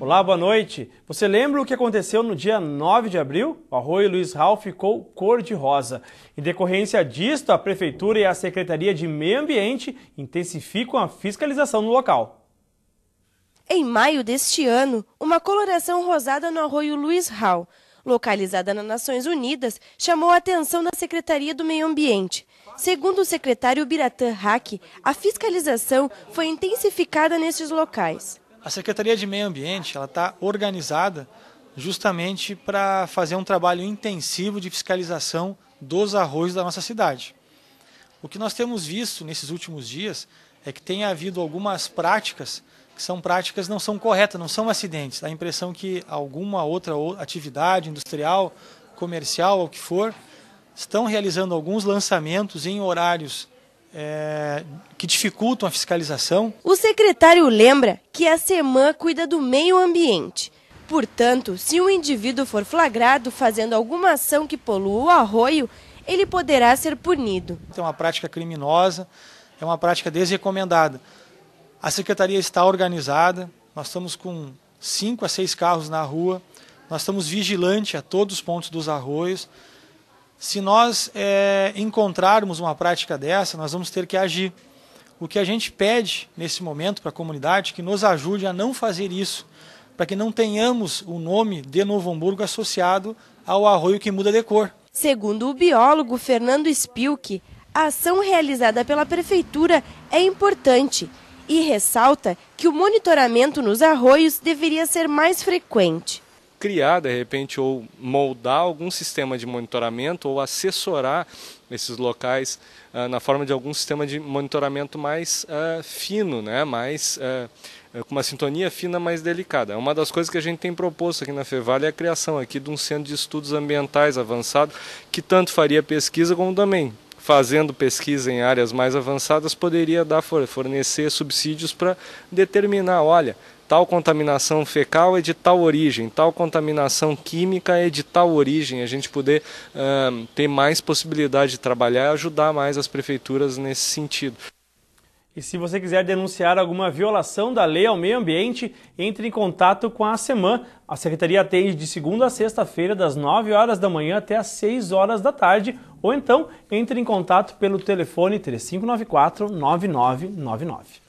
Olá, boa noite. Você lembra o que aconteceu no dia 9 de abril? O Arroio Luiz Raul ficou cor-de-rosa. Em decorrência disto, a Prefeitura e a Secretaria de Meio Ambiente intensificam a fiscalização no local. Em maio deste ano, uma coloração rosada no Arroio Luiz Raul, localizada nas Nações Unidas, chamou a atenção da Secretaria do Meio Ambiente. Segundo o secretário Biratan Hack, a fiscalização foi intensificada nestes locais. A Secretaria de Meio Ambiente ela está organizada justamente para fazer um trabalho intensivo de fiscalização dos arroios da nossa cidade. O que nós temos visto nesses últimos dias é que tem havido algumas práticas que são práticas não são corretas, não são acidentes. Dá a impressão que alguma outra atividade industrial, comercial, o que for, estão realizando alguns lançamentos em horários é, que dificultam a fiscalização. O secretário lembra que a SEMAN cuida do meio ambiente. Portanto, se um indivíduo for flagrado fazendo alguma ação que polua o arroio, ele poderá ser punido. Então, é uma prática criminosa, é uma prática desrecomendada. A secretaria está organizada, nós estamos com cinco a seis carros na rua, nós estamos vigilantes a todos os pontos dos arroios, se nós é, encontrarmos uma prática dessa, nós vamos ter que agir. O que a gente pede nesse momento para a comunidade é que nos ajude a não fazer isso, para que não tenhamos o nome de Novo Hamburgo associado ao arroio que muda de cor. Segundo o biólogo Fernando Spilke, a ação realizada pela prefeitura é importante e ressalta que o monitoramento nos arroios deveria ser mais frequente criar, de repente, ou moldar algum sistema de monitoramento ou assessorar esses locais ah, na forma de algum sistema de monitoramento mais ah, fino, né? mais, ah, com uma sintonia fina mais delicada. Uma das coisas que a gente tem proposto aqui na Fevale é a criação aqui de um centro de estudos ambientais avançado que tanto faria pesquisa como também fazendo pesquisa em áreas mais avançadas, poderia dar, fornecer subsídios para determinar, olha, tal contaminação fecal é de tal origem, tal contaminação química é de tal origem, a gente poder uh, ter mais possibilidade de trabalhar e ajudar mais as prefeituras nesse sentido. E se você quiser denunciar alguma violação da lei ao meio ambiente, entre em contato com a SEMAN. A secretaria atende de segunda a sexta-feira, das 9 horas da manhã até às 6 horas da tarde, ou então entre em contato pelo telefone 3594 9999.